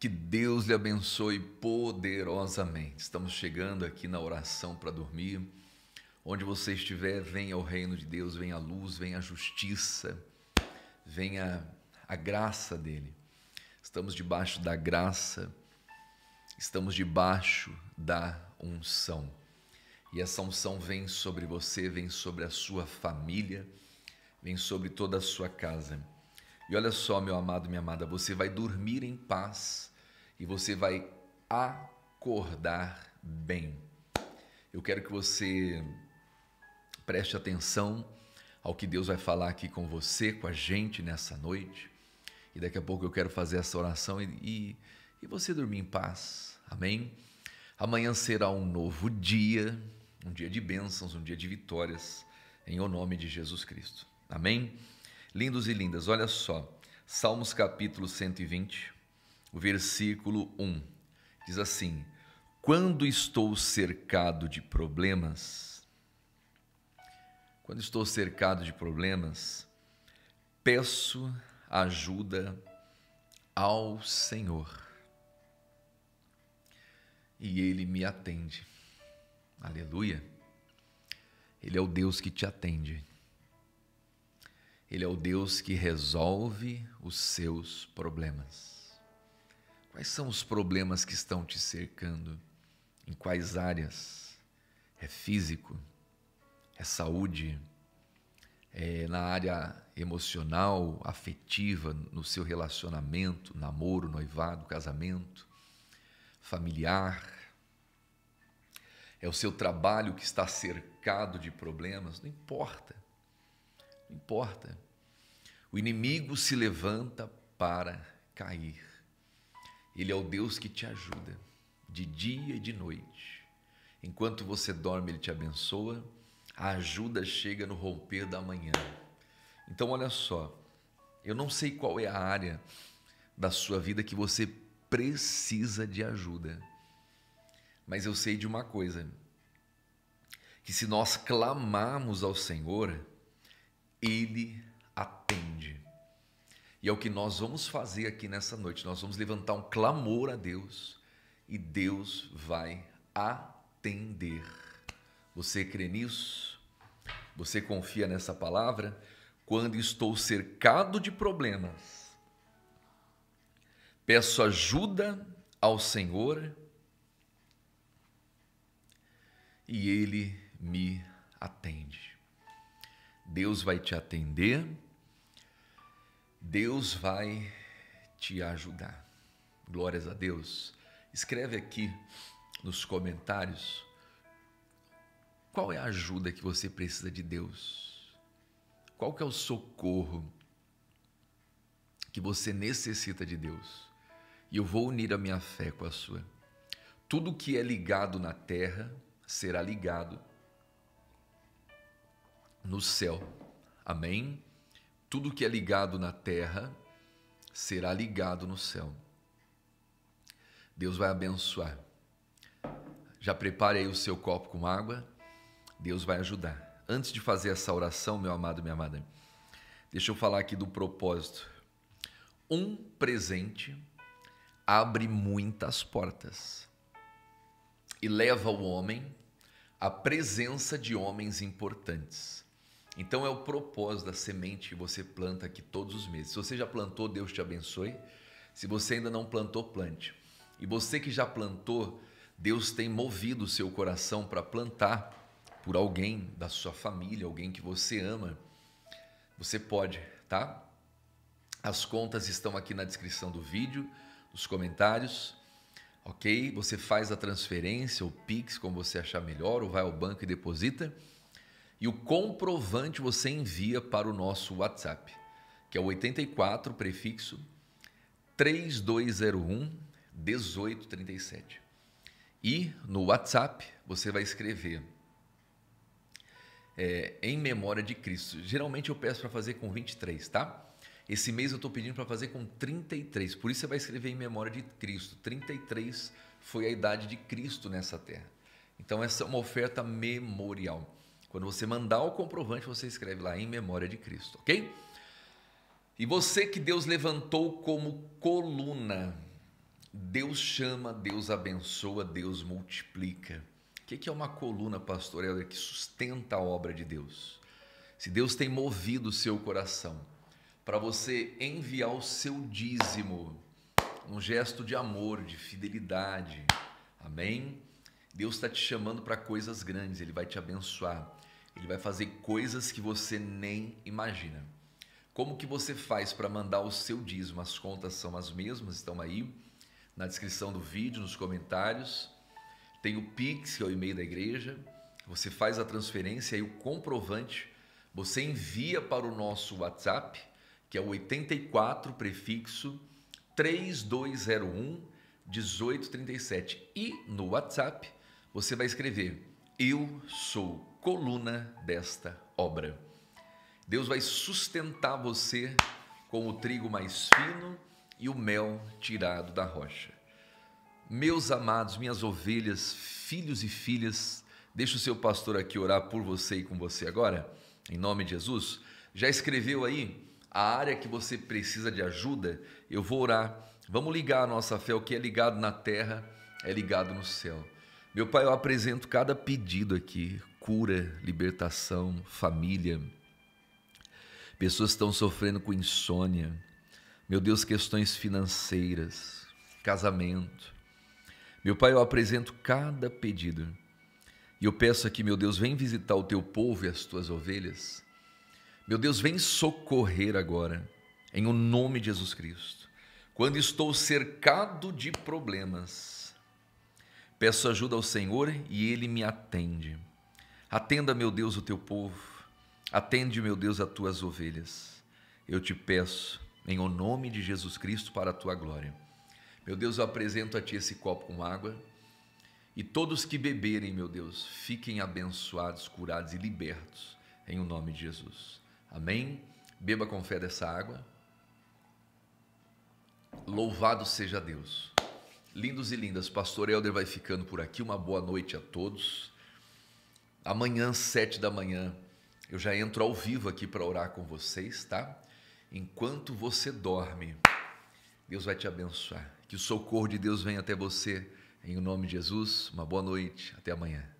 Que Deus lhe abençoe poderosamente. Estamos chegando aqui na oração para dormir. Onde você estiver, venha o reino de Deus, venha a luz, venha a justiça, venha a graça dele. Estamos debaixo da graça, estamos debaixo da unção. E essa unção vem sobre você, vem sobre a sua família, vem sobre toda a sua casa. E olha só, meu amado, minha amada, você vai dormir em paz e você vai acordar bem. Eu quero que você preste atenção ao que Deus vai falar aqui com você, com a gente nessa noite. E daqui a pouco eu quero fazer essa oração e, e, e você dormir em paz. Amém? Amanhã será um novo dia, um dia de bênçãos, um dia de vitórias, em o nome de Jesus Cristo. Amém? Lindos e lindas, olha só, Salmos capítulo 120 versículo 1. Diz assim: Quando estou cercado de problemas, quando estou cercado de problemas, peço ajuda ao Senhor. E ele me atende. Aleluia. Ele é o Deus que te atende. Ele é o Deus que resolve os seus problemas. Quais são os problemas que estão te cercando? Em quais áreas? É físico? É saúde? É na área emocional, afetiva, no seu relacionamento, namoro, noivado, casamento, familiar? É o seu trabalho que está cercado de problemas? Não importa. Não importa. O inimigo se levanta para cair ele é o Deus que te ajuda de dia e de noite. Enquanto você dorme, ele te abençoa. A ajuda chega no romper da manhã. Então, olha só, eu não sei qual é a área da sua vida que você precisa de ajuda, mas eu sei de uma coisa: que se nós clamarmos ao Senhor, Ele atende e é o que nós vamos fazer aqui nessa noite. Nós vamos levantar um clamor a Deus e Deus vai atender. Você crê nisso? Você confia nessa palavra? Quando estou cercado de problemas, peço ajuda ao Senhor e Ele me atende. Deus vai te atender Deus vai te ajudar. Glórias a Deus. Escreve aqui nos comentários qual é a ajuda que você precisa de Deus? Qual que é o socorro que você necessita de Deus? E eu vou unir a minha fé com a sua. Tudo que é ligado na terra será ligado no céu. Amém? Tudo que é ligado na terra será ligado no céu. Deus vai abençoar. Já prepare aí o seu copo com água. Deus vai ajudar. Antes de fazer essa oração, meu amado, minha amada, deixa eu falar aqui do propósito. Um presente abre muitas portas e leva o homem à presença de homens importantes. Então é o propósito da semente que você planta aqui todos os meses. Se você já plantou, Deus te abençoe. Se você ainda não plantou, plante. E você que já plantou, Deus tem movido o seu coração para plantar por alguém da sua família, alguém que você ama. Você pode, tá? As contas estão aqui na descrição do vídeo, nos comentários ok? Você faz a transferência, o Pix, como você achar melhor, ou vai ao banco e deposita. E o comprovante você envia para o nosso WhatsApp, que é o 84 prefixo 3201 1837. E no WhatsApp você vai escrever é, em memória de Cristo. Geralmente eu peço para fazer com 23, tá? Esse mês eu estou pedindo para fazer com 33. Por isso você vai escrever em memória de Cristo. 33 foi a idade de Cristo nessa terra. Então essa é uma oferta memorial. Quando você mandar o comprovante, você escreve lá em memória de Cristo, ok? E você que Deus levantou como coluna, Deus chama, Deus abençoa, Deus multiplica. O que é uma coluna, pastor? É que sustenta a obra de Deus. Se Deus tem movido o seu coração para você enviar o seu dízimo, um gesto de amor, de fidelidade, amém? Deus está te chamando para coisas grandes, Ele vai te abençoar. Ele vai fazer coisas que você nem imagina. Como que você faz para mandar o seu dízimo? As contas são as mesmas, estão aí na descrição do vídeo, nos comentários. Tem o Pix, que é o e-mail da igreja. Você faz a transferência e o comprovante você envia para o nosso WhatsApp, que é o 84 prefixo 3201 1837. E no WhatsApp você vai escrever: Eu sou coluna desta obra. Deus vai sustentar você com o trigo mais fino e o mel tirado da rocha. Meus amados, minhas ovelhas, filhos e filhas, deixa o seu pastor aqui orar por você e com você agora, em nome de Jesus. Já escreveu aí a área que você precisa de ajuda? Eu vou orar. Vamos ligar a nossa fé, o que é ligado na terra é ligado no céu. Meu Pai, eu apresento cada pedido aqui cura, libertação, família. Pessoas estão sofrendo com insônia. Meu Deus, questões financeiras, casamento. Meu Pai, eu apresento cada pedido. E eu peço aqui, meu Deus, vem visitar o teu povo e as tuas ovelhas. Meu Deus, vem socorrer agora, em o nome de Jesus Cristo. Quando estou cercado de problemas, peço ajuda ao Senhor e ele me atende. Atenda, meu Deus, o teu povo. Atende, meu Deus, as tuas ovelhas. Eu te peço, em o nome de Jesus Cristo, para a tua glória. Meu Deus, eu apresento a ti esse copo com água. E todos que beberem, meu Deus, fiquem abençoados, curados e libertos, em o nome de Jesus. Amém? Beba com fé dessa água. Louvado seja Deus. Lindos e lindas, Pastor Helder vai ficando por aqui. Uma boa noite a todos. Amanhã, sete da manhã, eu já entro ao vivo aqui para orar com vocês, tá? Enquanto você dorme, Deus vai te abençoar. Que o socorro de Deus venha até você. Em nome de Jesus, uma boa noite. Até amanhã.